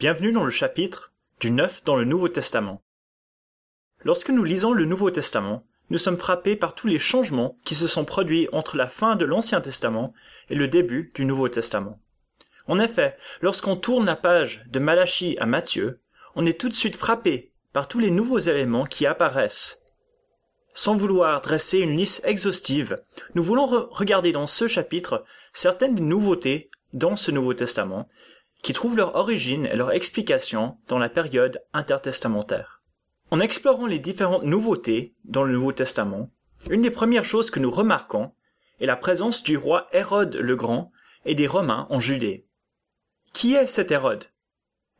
Bienvenue dans le chapitre du 9 dans le Nouveau Testament. Lorsque nous lisons le Nouveau Testament, nous sommes frappés par tous les changements qui se sont produits entre la fin de l'Ancien Testament et le début du Nouveau Testament. En effet, lorsqu'on tourne la page de Malachie à Matthieu, on est tout de suite frappé par tous les nouveaux éléments qui apparaissent. Sans vouloir dresser une liste exhaustive, nous voulons regarder dans ce chapitre certaines nouveautés dans ce Nouveau Testament qui trouvent leur origine et leur explication dans la période intertestamentaire. En explorant les différentes nouveautés dans le Nouveau Testament, une des premières choses que nous remarquons est la présence du roi Hérode le Grand et des Romains en Judée. Qui est cet Hérode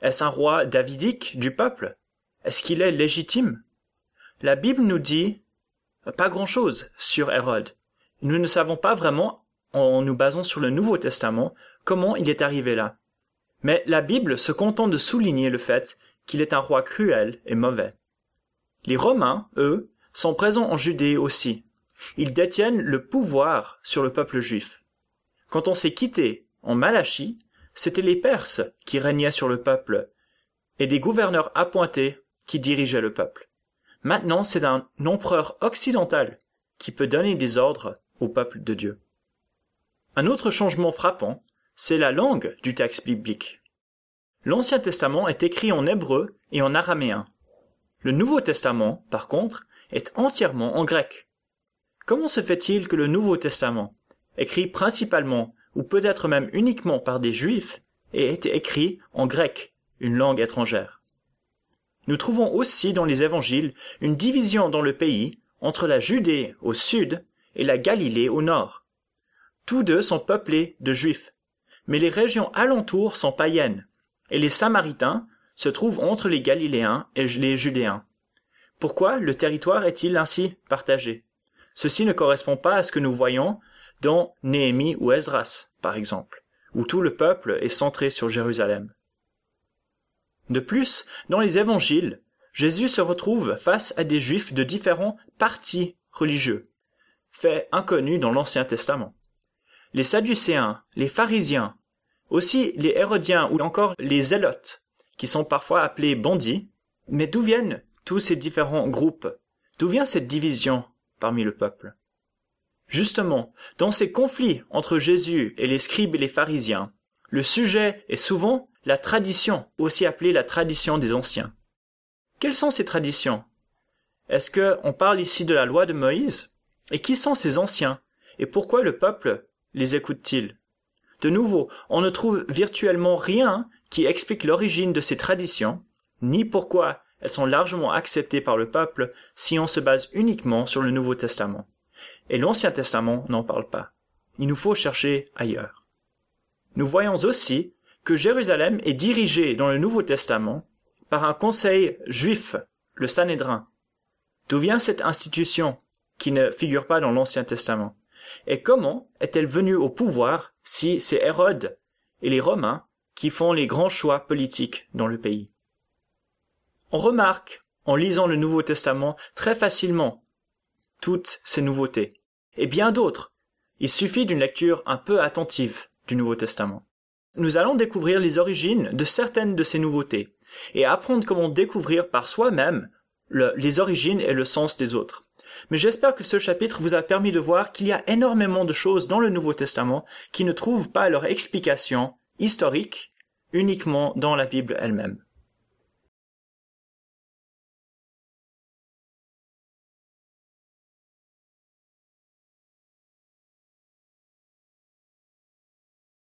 Est-ce un roi davidique du peuple Est-ce qu'il est légitime La Bible nous dit pas grand-chose sur Hérode. Nous ne savons pas vraiment, en nous basant sur le Nouveau Testament, comment il est arrivé là mais la bible se contente de souligner le fait qu'il est un roi cruel et mauvais les romains eux sont présents en judée aussi ils détiennent le pouvoir sur le peuple juif quand on s'est quitté en malachie c'était les perses qui régnaient sur le peuple et des gouverneurs appointés qui dirigeaient le peuple maintenant c'est un empereur occidental qui peut donner des ordres au peuple de dieu un autre changement frappant c'est la langue du texte biblique. L'Ancien Testament est écrit en hébreu et en araméen. Le Nouveau Testament, par contre, est entièrement en grec. Comment se fait-il que le Nouveau Testament, écrit principalement ou peut-être même uniquement par des juifs, ait été écrit en grec, une langue étrangère Nous trouvons aussi dans les évangiles une division dans le pays entre la Judée au sud et la Galilée au nord. Tous deux sont peuplés de juifs mais les régions alentour sont païennes et les samaritains se trouvent entre les galiléens et les judéens pourquoi le territoire est-il ainsi partagé ceci ne correspond pas à ce que nous voyons dans néhémie ou esdras par exemple où tout le peuple est centré sur jérusalem de plus dans les évangiles jésus se retrouve face à des juifs de différents partis religieux faits inconnus dans l'ancien testament les sadducéens les pharisiens aussi les Hérodiens ou encore les Zélotes, qui sont parfois appelés bandits. Mais d'où viennent tous ces différents groupes D'où vient cette division parmi le peuple Justement, dans ces conflits entre Jésus et les scribes et les pharisiens, le sujet est souvent la tradition, aussi appelée la tradition des anciens. Quelles sont ces traditions Est-ce que parle ici de la loi de Moïse Et qui sont ces anciens Et pourquoi le peuple les écoute-t-il de nouveau, on ne trouve virtuellement rien qui explique l'origine de ces traditions, ni pourquoi elles sont largement acceptées par le peuple si on se base uniquement sur le Nouveau Testament. Et l'Ancien Testament n'en parle pas. Il nous faut chercher ailleurs. Nous voyons aussi que Jérusalem est dirigée dans le Nouveau Testament par un conseil juif, le Sanhédrin. D'où vient cette institution qui ne figure pas dans l'Ancien Testament et comment est-elle venue au pouvoir si c'est hérode et les romains qui font les grands choix politiques dans le pays on remarque en lisant le nouveau testament très facilement toutes ces nouveautés et bien d'autres il suffit d'une lecture un peu attentive du nouveau testament nous allons découvrir les origines de certaines de ces nouveautés et apprendre comment découvrir par soi-même les origines et le sens des autres mais j'espère que ce chapitre vous a permis de voir qu'il y a énormément de choses dans le nouveau testament qui ne trouvent pas leur explication historique uniquement dans la bible elle-même